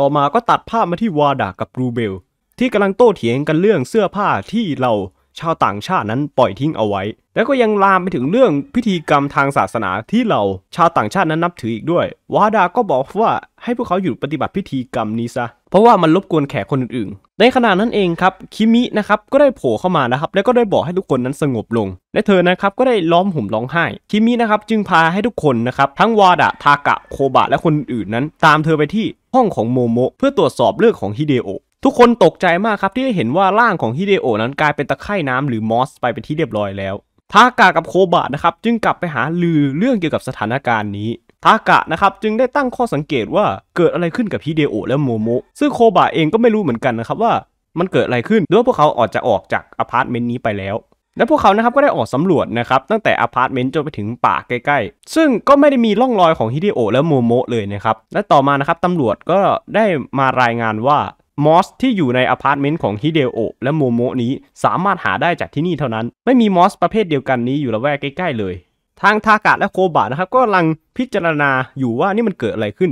ต่อมาก็ตัดภาพมาที่วาดากับรูเบล ที่กำลังโต้เถียงกันเรื่องเสื้อผ้าที่เราชาวต่างชาตินั้นปล่อยทิ้งเอาไว้ แล้วก็ยังลามไปถึงเรื่องพิธีกรรมทางศาสนาที่เราชาวต่างชาตินั้นนับถืออีกด้วยวาดา ก็บอกว่าให้พวกเขาหยุดปฏิบัติพิธีกรรมนี้ซะเพราะว่ามันรบกวนแขกคนอื่นๆ ในขณะนั้นเองครับ คิมินะครับก็ได้โผล่เข้ามานะครับแล้วก็ได้บอกให้ทุกคนนั้นสงบลง และเธอนะครับก็ได้ล้อมห่มร้องไห้ คิมินะครับจึงพาให้ทุกคนนะครับทั้งวาดะ ทากะ โคบะ และคนอื่นนั้น ตามเธอไปที่ห้องของโมโมเพื่อตรวจสอบเรื่องของฮิเดโอ ทุกคนตกใจมากครับที่ได้เห็นว่าร่างของฮิเดโอนั้นกลายเป็นตะไคร่น้ำหรือมอสไปเป็นที่เรียบร้อยแล้ว ทากากับโคบะนะครับจึงกลับไปหาลือเรื่องเกี่ยวกับสถานการณ์นี้ทากะนะครับจึงได้ตั้งข้อสังเกตว่าเกิดอะไรขึ้นกับฮิเดโอและโมโมะซึ่งโคบะเองก็ไม่รู้เหมือนกันนะครับว่ามันเกิดอะไรขึ้นด้วยพวกเขาออกจะออกจากอพาร์ตเมนต์นี้ไปแล้ว และพวกเขานะครับก็ได้ออกสำรวจนะครับตั้งแต่อพาร์ตเมนต์จนไปถึงป่าใกล้ ๆ ซึ่งก็ไม่ได้มีร่องรอยของฮิเดโอและโมโมะเลยนะครับและต่อมานะครับตำรวจก็ได้มารายงานว่ามอสที่อยู่ในอพาร์ตเมนต์ของฮิเดโอและโมโมะนี้สามารถหาได้จากที่นี่เท่านั้น ไม่มีมอสประเภทเดียวกันนี้ อยู่ละแวกใกล้ ๆ เลยทางทากะและโคบะนะครับ ก็กำลังพิจารณาอยู่ว่านี่มันเกิดอะไรขึ้น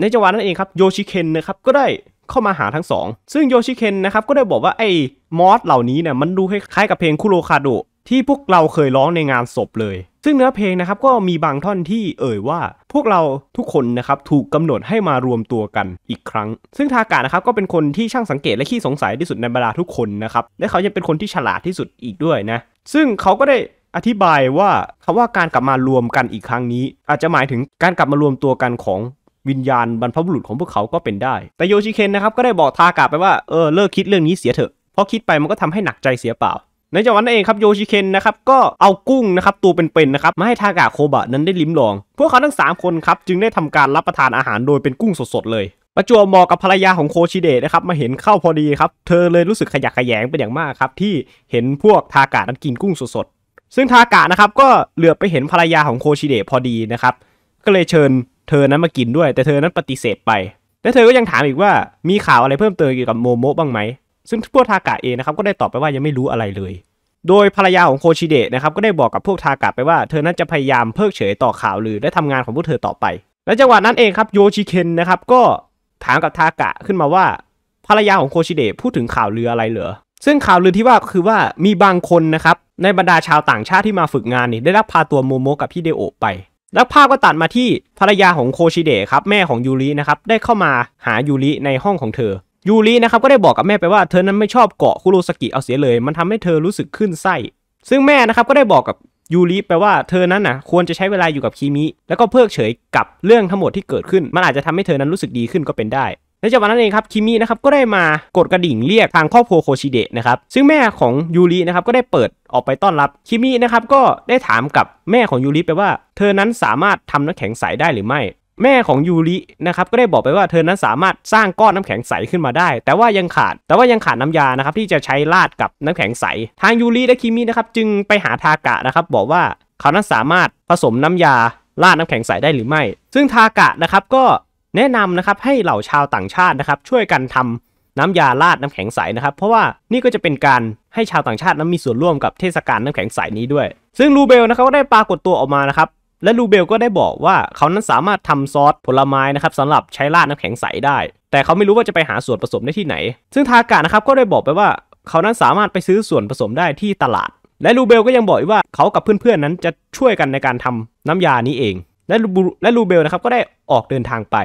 ในจังหวะนั้นเองครับโยชิเคนนะครับก็ได้เข้ามาหาทั้งสอง ซึ่งโยชิเคนนะครับก็ได้บอกว่า ไอ้มอสเหล่านี้เนี่ยมันดูคล้ายๆกับเพลงคุโรคาโด ที่พวกเราเคยร้องในงานศพเลย ซึ่งเนื้อเพลงนะครับก็มีบางท่อนที่เอ่ยว่า พวกเราทุกคนนะครับถูกกำหนดให้มารวมตัวกันอีกครั้ง ซึ่งทากานะครับก็เป็นคนที่ช่างสังเกตและขี้สงสัยที่สุดในบรรดาทุกคนนะครับและเขายังเป็นคนที่ฉลาดที่สุดอีกด้วยนะซึ่งเขาก็ได้อธิบายว่าคำว่าการกลับมารวมกันอีกครั้งนี้ อาจจะหมายถึงการกลับมารวมตัวกันของวิญญาณบรรพบุรุษของพวกเขาก็เป็นได้ แต่โยชิเคนนะครับก็ได้บอกทากาไปว่าเออเลิกคิดเรื่องนี้เสียเถอะเพราะคิดไปมันก็ทำให้หนักใจเสียเปล่า ในจังหวะนั้นเองครับโยชิเคนนะครับก็เอากุ้งนะครับตัวเป็นๆนะครับมาให้ทากาโคบะนั้นได้ลิ้มลอง พวกเขาทั้ง3 คนครับจึงได้ทำการรับประทานอาหารโดยเป็นกุ้งสดๆเลย ประจวบเหมาะกับภรรยาของโคชิเดะนะครับมาเห็นเข้าพอดีครับเธอเลยรู้สึกขยักขยงเป็นอย่างมากครับที่เห็นพวกทากานั้นกินกุ้งสดซึ่งทากะนะครับก็เหลือไปเห็นภรรยาของโคชิเดะพอดีนะครับก็เลยเชิญเธอนั้นมากินด้วย แต่เธอนั้นปฏิเสธไป และเธอก็ยังถามอีกว่ามีข่าวอะไรเพิ่มเติมเกี่ยวกับโมโมะบ้างไหม ซึ่งพวกทากะเองนะครับก็ได้ตอบไปว่ายังไม่รู้อะไรเลย โดยภรรยาของโคชิเดะนะครับก็ได้บอกกับพวกทากะไปว่าเธอนั้นจะพยายามเพิกเฉยต่อข่าวหรือได้ทำงานของพวกเธอต่อไป และจังหวะนั้นเองครับโยชิเคนนะครับก็ถามกับทากะขึ้นมาว่าภรรยาของโคชิเดะพูดถึงข่าวเรืออะไรเหรอซึ่งข่าวลือที่ว่าคือว่ามีบางคนนะครับในบรรดาชาวต่างชาติที่มาฝึกงานนี่ ได้รับพาตัวโมโมกับพี่เดโอไป แล้วภาพก็ตัดมาที่ภรรยาของโคชิเดะครับแม่ของยูรินะครับได้เข้ามาหายูริในห้องของเธอ ยูรินะครับก็ได้บอกกับแม่ไปว่าเธอนั้นไม่ชอบเกาะคุโรสกิเอาเสียเลย มันทำให้เธอรู้สึกขึ้นไส้ซึ่งแม่นะครับก็ได้บอกกับยูริไปว่าเธอนั้นนะควรจะใช้เวลาอยู่กับคีมิแล้วก็เพิกเฉยกับเรื่องทั้งหมดที่เกิดขึ้นมันอาจจะทำให้เธอนั้นรู้สึกดีขึ้นก็เป็นได้ในจังหวะนั้นเองครับคิมินะครับก็ได้มากดกระดิ่งเรียกทางครอบครัวโคชิเดะนะครับซึ่งแม่ของยูรินะครับก็ได้เปิดออกไปต้อนรับคิมินะครับก็ได้ถามกับแม่ของยูริไปว่าเธอนั้นสามารถทำน้ำแข็งใสได้หรือไม่ แม่ของยูรินะครับก็ได้บอกไปว่าเธอนั้นสามารถสร้างก้อนน้ำแข็งใสขึ้นมาได้ แต่ว่ายังขาดแต่ว่ายังขาดน้ำยานะครับที่จะใช้ราดกับน้ำแข็งใสทางยูริและคิมินะครับจึงไปหาทากะนะครับบอกว่าเขานั้นสามารถผสมน้ำยาราดน้ำแข็งใสได้หรือไม่ ซึ่งทากะนะครับก็แนะนำนะครับให้เหล่าชาวต่างชาตินะครับช่วยกันทำน้ำยาราดน้ำแข็งใสนะครับเพราะว่านี่ก็จะเป็นการให้ชาวต่างชาตินั้นมีส่วนร่วมกับเทศกาลน้ำแข็งใสนี้ด้วยซึ่งลูเบลนะครับก็ได้ปรากฏตัวออกมานะครับและลูเบลก็ได้บอกว่าเขานั้นสามารถทำซอสผลไม้นะครับสำหรับใช้ราดน้ำแข็งใสได้ แต่เขาไม่รู้ว่าจะไปหาส่วนผสมได้ที่ไหน ซึ่งทากานะครับก็ได้บอกไปว่าเขานั้นสามารถไปซื้อส่วนผสมได้ที่ตลาด และลูเบลก็ยังบอกอีกว่าเขากับเพื่อนๆนั้นจะช่วยกันในการทำน้ำยานี้เองและและลูเบลนะครับก็ได้ออกเดินทางไป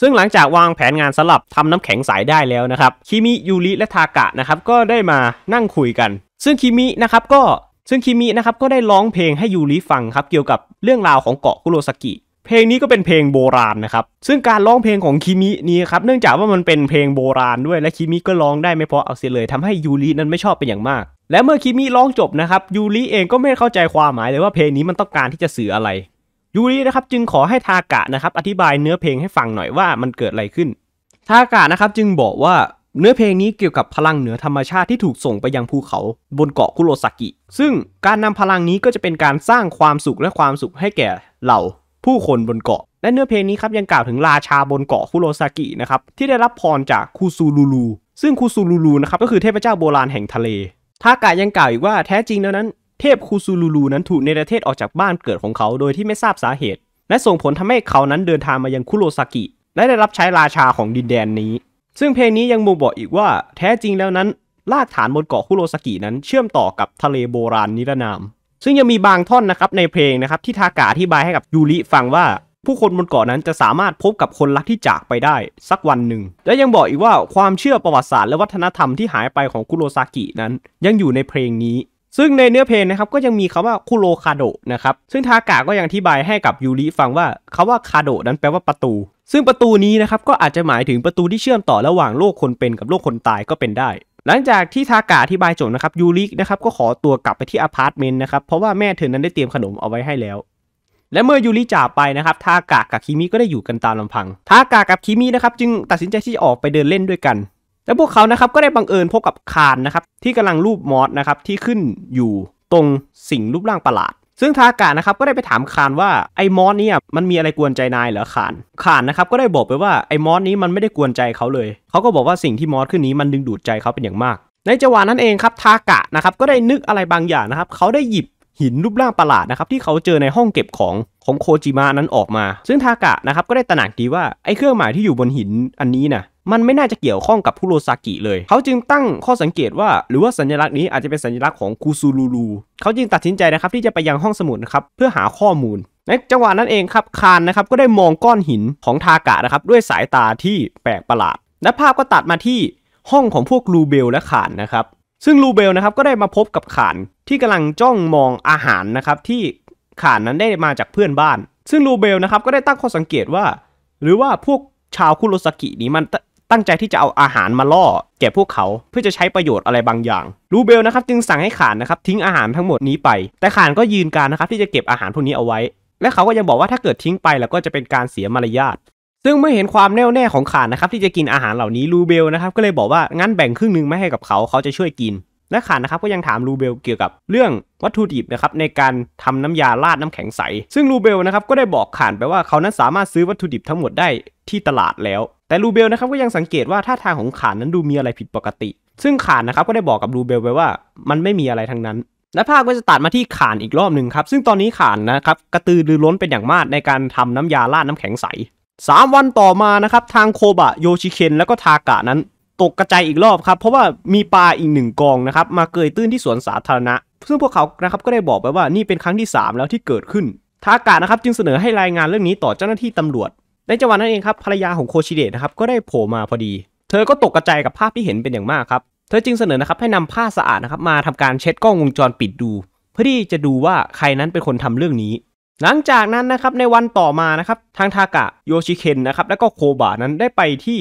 ซึ่งหลังจากวางแผนงานสลับทำน้ำแข็งใสได้แล้วนะครับคิมิ ยูริ และทากะนะครับ ก็ได้มานั่งคุยกัน ซึ่งคิมินะครับ ก็ ซึ่งคิมินะครับ ก็ได้ร้องเพลงให้ยูริฟังครับ เกี่ยวกับเรื่องราวของเกาะคุโรสกิ เพลงนี้ก็เป็นเพลงโบราณนะครับ ซึ่งการร้องเพลงของคิมินี้ครับ เนื่องจากว่ามันเป็นเพลงโบราณด้วย และคิมิก็ร้องได้ไม่พอเอาเสียเลย ทำให้ยูรินั้นไม่ชอบเป็นอย่างมาก และเมื่อคิมิร้องจบนะครับ ยูริเองก็ไม่เข้าใจความหมายเลยว่าเพลงนี้มันต้องการที่จะสื่ออะไรยูรินะครับจึงขอให้ ทากะนะครับอธิบายเนื้อเพลงให้ฟังหน่อยว่ามันเกิดอะไรขึ้นทากะนะครับจึงบอกว่าเนื้อเพลงนี้เกี่ยวกับพลังเหนือธรรมชาติที่ถูกส่งไปยังภูเขาบนเกาะคุโรซากิ ซึ่งการนำพลังนี้ก็จะเป็นการสร้างความสุขและความสุขให้แก่เหล่า ผู้คนบนเกาะและเนื้อเพลงนี้ครับยังกล่าวถึงราชาบนเกาะคุโรซากินะครับที่ได้รับพรจากคูซูลูลูซึ่งคูซูลูลูนะครับก็คือเทพเจ้าโบราณแห่งทะเลทากะยังกล่าวอีกว่าแท้จริงแล้วนั้นเทพคูซูลูลูนั้นถูกในประเทศออกจากบ้านเกิดของเขาโดยที่ไม่ทราบสาเหตุ และส่งผลทำให้เขานั้นเดินทางมายังคุโรซากิ และได้รับใช้ราชาของดินแดนนี้ ซึ่งเพลงนี้ยังบ่งบอกอีกว่าแท้จริงแล้วนั้น รากฐานบนเกาะคุโรซากินั้นเชื่อมต่อกับทะเลโบราณนิรนาม ซึ่งยังมีบางท่อนนะครับในเพลงนะครับที่ทากาอธิบายให้กับยูริฟังว่าผู้คนบนเกาะนั้นจะสามารถพบกับคนรักที่จากไปได้สักวันหนึ่งและยังบอกอีกว่าความเชื่อประวัติศาสตร์และวัฒนธรรมที่หายไปของคุโรซากินั้น ยังอยู่ในเพลงนี้ซึ่งในเนื้อเพลงนะครับก็ยังมีคำว่าคุโรคาโดนะครับซึ่งทากะก็ยังอธิบายให้กับยูริฟังว่าคำว่าคาโดนั้นแปลว่าประตู ซึ่งประตูนี้นะครับก็อาจจะหมายถึงประตูที่เชื่อมต่อระหว่างโลกคนเป็นกับโลกคนตายก็เป็นได้ หลังจากที่ทากาอธิบายจบนะครับยูรินะครับก็ขอตัวกลับไปที่อพาร์ตเมนต์นะครับเพราะว่าแม่เธอนั้นได้เตรียมขนมเอาไว้ให้แล้ว และเมื่อยูริจากไปนะครับทากากับคิมิก็ได้อยู่กันตามลำพังทากากับคิมินะครับจึงตัดสินใจที่จะออกไปเดินเล่นด้วยกันและพวกเขานะครับก็ได้บังเอิญพบกับคานนะครับที่กำลังรูปมอสนะครับที่ขึ้นอยู่ตรงสิ่งรูปร่างประหลาด ซึ่งทากานะครับก็ได้ไปถามคานว่าไอ้มอสเนี่ยมันมีอะไรกวนใจนายเหรอคานคานนะครับก็ได้บอกไปว่าไอ้มอสนี้มันไม่ได้กวนใจเขาเลย เขาก็บอกว่าสิ่งที่มอสขึ้นนี้มันดึงดูดใจเขาเป็นอย่างมาก ในจังหวะนั้นเองครับทากะนะครับก็ได้นึกอะไรบางอย่างนะครับเขาได้หยิบหินรูปร่างประหลาดนะครับที่เขาเจอในห้องเก็บของของโคจิมะนั้นออกมา ซึ่งทากะนะครับก็ได้ตระหนักดีว่าไอ้เครื่องหมายที่อยู่บนหินอันนี้นะมันไม่น่าจะเกี่ยวข้องกับคุโรซากิเลย เขาจึงตั้งข้อสังเกตว่า หรือว่าสัญลักษณ์นี้อาจจะเป็นสัญลักษณ์ของคูซูลูลูเขาจึงตัดสินใจนะครับที่จะไปยังห้องสมุดนะครับเพื่อหาข้อมูล ในจังหวะนั้นเองครับคานนะครับก็ได้มองก้อนหินของทากะนะครับด้วยสายตาที่แปลกประหลาด และภาพก็ตัดมาที่ห้องของพวกลูเบลและขานนะครับ ซึ่งลูเบลนะครับก็ได้มาพบกับขานที่กำลังจ้องมองอาหารนะครับที่ขานนั้นได้มาจากเพื่อนบ้าน ซึ่งลูเบลนะครับก็ได้ตั้งข้อสังเกตว่า หรือว่าพวกชาวคุโรสกินี้มันตั้งใจที่จะเอาอาหารมาล่อแก่พวกเขาเพื่อจะใช้ประโยชน์อะไรบางอย่างรูเบลนะครับจึงสั่งให้ขานนะครับทิ้งอาหารทั้งหมดนี้ไป แต่ขานก็ยืนการนะครับที่จะเก็บอาหารพวกนี้เอาไว้ และเขาก็ยังบอกว่าถ้าเกิดทิ้งไปแล้วก็จะเป็นการเสียมารยาทซึ่งเมื่อเห็นความแน่วแน่ของขานนะครับที่จะกินอาหารเหล่านี้รูเบลนะครับก็เลยบอกว่างั้นแบ่งครึ่งหนึ่งไม่ให้กับเขาเขาจะช่วยกิน และขานนะครับก็ยังถามรูเบลเกี่ยวกับเรื่องวัตถุดิบนะครับในการทำน้ำยาราดน้ำแข็งใสซึ่งรูเบลนะครับก็ได้บอกขานไปว่าเขานั้นสามารถซื้อวัตถุดิบทั้งหมดได้ที่ตลาดแล้วแต่ลูเบลนะครับก็ยังสังเกตว่าท่าทางของขานนั้นดูมีอะไรผิดปกติ ซึ่งขานนะครับก็ได้บอกกับลูเบลไปว่ามันไม่มีอะไรทั้งนั้นและภาคก็จะตัดมาที่ขานอีกรอบหนึ่งครับซึ่งตอนนี้ขานนะครับกระตือรือร้นเป็นอย่างมากในการทำน้ำยาล่าน้ำแข็งใส 3 วันต่อมานะครับทางโคบะโยชิเคนแล้วก็ทากะนั้นตกกระจายอีกรอบครับเพราะว่ามีปลาอีกหนึ่งกองนะครับมาเกยตื้นที่สวนสาธารณะซึ่งพวกเขานะครับก็ได้บอกไปว่านี่เป็นครั้งที่ 3 แล้วที่เกิดขึ้นทากะนะครับจึงเสนอให้รายงานเรื่องนี้ต่อเจ้าหน้าที่ตำรวจในจังหวะนั้นเองครับภรรยาของโคชิเดะนะครับก็ได้โผล่มาพอดี เธอก็ตกกระจายกับภาพที่เห็นเป็นอย่างมากครับเธอจึงเสนอนะครับให้นำผ้าสะอาดนะครับมาทำการเช็ดกล้องวงจรปิดดู เพื่อที่จะดูว่าใครนั้นเป็นคนทำเรื่องนี้ หลังจากนั้นนะครับในวันต่อมานะครับทางทากะโยชิเคนนะครับและก็โคบะนั้นได้ไปที่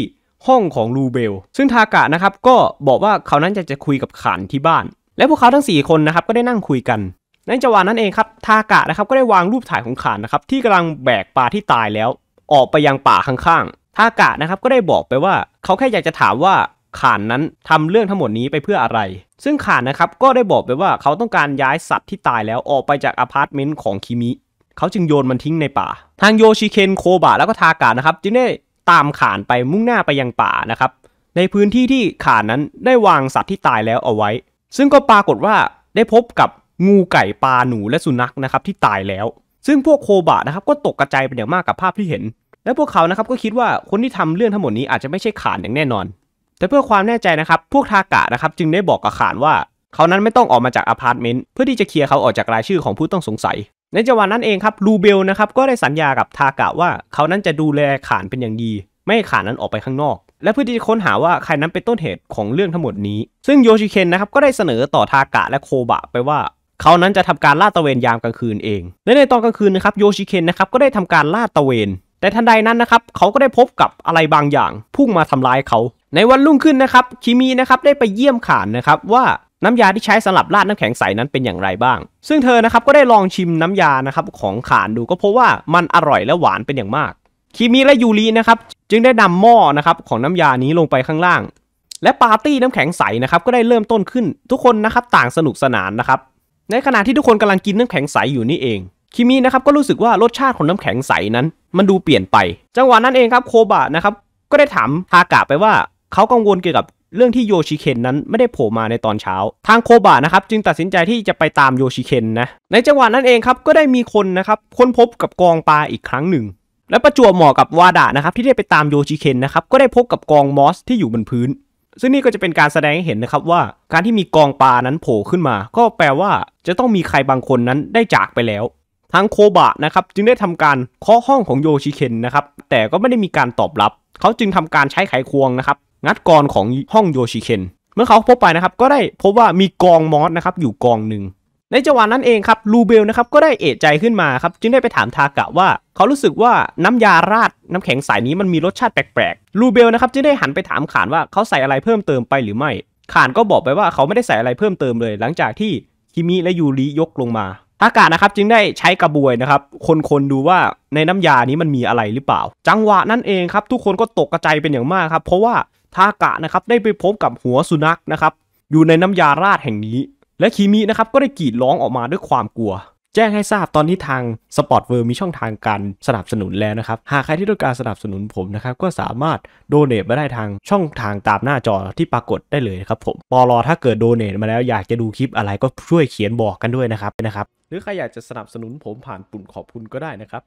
ห้องของลูเบลซึ่งทากะนะครับก็บอกว่าเขานั้นจะจะคุยกับขานที่บ้าน และพวกเขาทั้ง4คนนะครับก็ได้นั่งคุยกันในจังหวะนั้นเองครับทากะนะครับก็ได้วางรูปถ่ายของขานนะครับที่กำลังแบกปลาที่ตายแล้วออกไปยังป่าข้างๆ ทากะนะครับก็ได้บอกไปว่า เขาแค่อยากจะถามว่าข่านนั้นทำเรื่องทั้งหมดนี้ไปเพื่ออะไร ซึ่งข่านนะครับก็ได้บอกไปว่า เขาต้องการย้ายสัตว์ที่ตายแล้วออกไปจากอพาร์ตเมนต์ของคิมิ เขาจึงโยนมันทิ้งในป่า ทางโยชิเคนโคบะแล้วก็ทากะนะครับจึงได้ตามข่านไปมุ่งหน้าไปยังป่านะครับในพื้นที่ที่ข่านนั้นได้วางสัตว์ที่ตายแล้วเอาไว้ ซึ่งก็ปรากฏว่าได้พบกับงูไก่ปลาหนูและสุนัขนะครับที่ตายแล้วซึ่งพวกโคบะนะครับก็ตกกระจายเป็นอย่างมากกับภาพที่เห็น และพวกเขานะครับก็คิดว่าคนที่ทำเรื่องทั้งหมดนี้อาจจะไม่ใช่ขานอย่างแน่นอน แต่เพื่อความแน่ใจนะครับพวกทากะนะครับจึงได้บอกกับขานว่า เขานั้นไม่ต้องออกมาจากอพาร์ตเมนต์เพื่อที่จะเคลียร์เขาออกจากรายชื่อของผู้ต้องสงสัย ในจังหวะนั้นเองครับลูเบลนะครับก็ได้สัญญากับทากะว่า เขานั้นจะดูแลขานเป็นอย่างดี ไม่ให้ขานนั้นออกไปข้างนอก และเพื่อที่จะค้นหาว่าใครนั้นเป็นต้นเหตุของเรื่องทั้งหมดนี้ ซึ่งโยชิเคนนะครับก็ได้เสนอต่อทากะและโคบะไปว่าเขานั้นจะทำการลาดตะเวนยามกลางคืนเอง และในตอนกลางคืนนะครับโยชิเคนนะครับก็ได้ทำการลาดตะเวน แต่ทันใดนั้นนะครับเขาก็ได้พบกับอะไรบางอย่าง พุ่งมาทำลายเขา ในวันรุ่งขึ้นนะครับคิมีนะครับได้ไปเยี่ยมขานนะครับว่าน้ำยาที่ใช้สำหรับราดน้ำแข็งใสนั้นเป็นอย่างไรบ้าง ซึ่งเธอนะครับก็ได้ลองชิมน้ำยานะครับของขานดูก็พบว่ามันอร่อยและหวานเป็นอย่างมาก คิมีและยูรินะครับจึงได้นำหม้อนะครับของน้ำยานี้ลงไปข้างล่าง และปาร์ตี้น้ำแข็งใสนะครับก็ได้เริ่มต้นขึ้นทุกคนนะครับต่างสนุกสนานนะครับในขณะที่ทุกคนกำลังกินน้ำแข็งใสอยู่นี่เอง คิมินะครับก็รู้สึกว่ารสชาติของน้ำแข็งใสนั้น มันดูเปลี่ยนไป จังหวะนั้นเองครับโคบะนะครับก็ได้ถามฮากะไปว่า เขากังวลเกี่ยวกับเรื่องที่โยชิเคนนั้นไม่ได้โผล่มาในตอนเช้า ทางโคบะนะครับจึงตัดสินใจที่จะไปตามโยชิเคนนะในจังหวะนั้นเองครับก็ได้มีคนนะครับค้นพบกับกองปลาอีกครั้งหนึ่ง และประจวบเหมาะกับวาดะนะครับที่ได้ไปตามโยชิเคนนะครับก็ได้พบกับกองมอส ที่อยู่บนพื้นซึ่งนี่ก็จะเป็นการแสดงให้เห็นนะครับว่า การที่มีกองปลานั้นโผล่ขึ้นมา ก็แปลว่าจะต้องมีใครบางคนนั้นได้จากไปแล้วทางโคบะนะครับจึงได้ทำการเคาะห้องของโยชิเคนนะครับแต่ก็ไม่ได้มีการตอบรับ เขาจึงทำการใช้ไขควงนะครับ งัดกรของห้องโยชิเคน เมื่อเขาพบไปนะครับก็ได้พบว่ามีกองมอสนะครับอยู่กองหนึ่งในจังหวะนั้นเองครับลูเบลนะครับก็ได้เอะใจขึ้นมาครับจึงได้ไปถามทากะว่า เขารู้สึกว่าน้ำยาราดน้ำแข็งสายนี้มันมีรสชาติแปลกๆ ลูเบลนะครับจึงได้หันไปถามขานว่าเขาใส่อะไรเพิ่มเติมไปหรือไม่ ขานก็บอกไปว่าเขาไม่ได้ใส่อะไรเพิ่มเติมเลย หลังจากที่คิมิและยูริยกลงมาทากะนะครับจึงได้ใช้กระบวยนะครับ คนๆดูว่าในน้ำยานี้มันมีอะไรหรือเปล่า จังหวะนั้นเองครับทุกคนก็ตกกระจเป็นอย่างมากครับเพราะว่าทากะนะครับได้ไปพบกับหัวสุนัขนะครับอยู่ในน้ำยาราดแห่งนี้และคีมีนะครับก็ได้กรีดร้องออกมาด้วยความกลัว แจ้งให้ทราบตอนนี้ทางสปอร์ตเวิร์มีช่องทางการสนับสนุนแล้วนะครับ หากใครที่ต้องการสนับสนุนผมนะครับก็สามารถโดเนตมาได้ทางช่องทางตามหน้าจอที่ปรากฏได้เลยครับผมปอรอถ้าเกิดโดเนตมาแล้ว อยากจะดูคลิปอะไรก็ช่วยเขียนบอกกันด้วยนะครับนะครับหรือใครอยากจะสนับสนุนผมผ่านปุ่มขอบคุณก็ได้นะครับ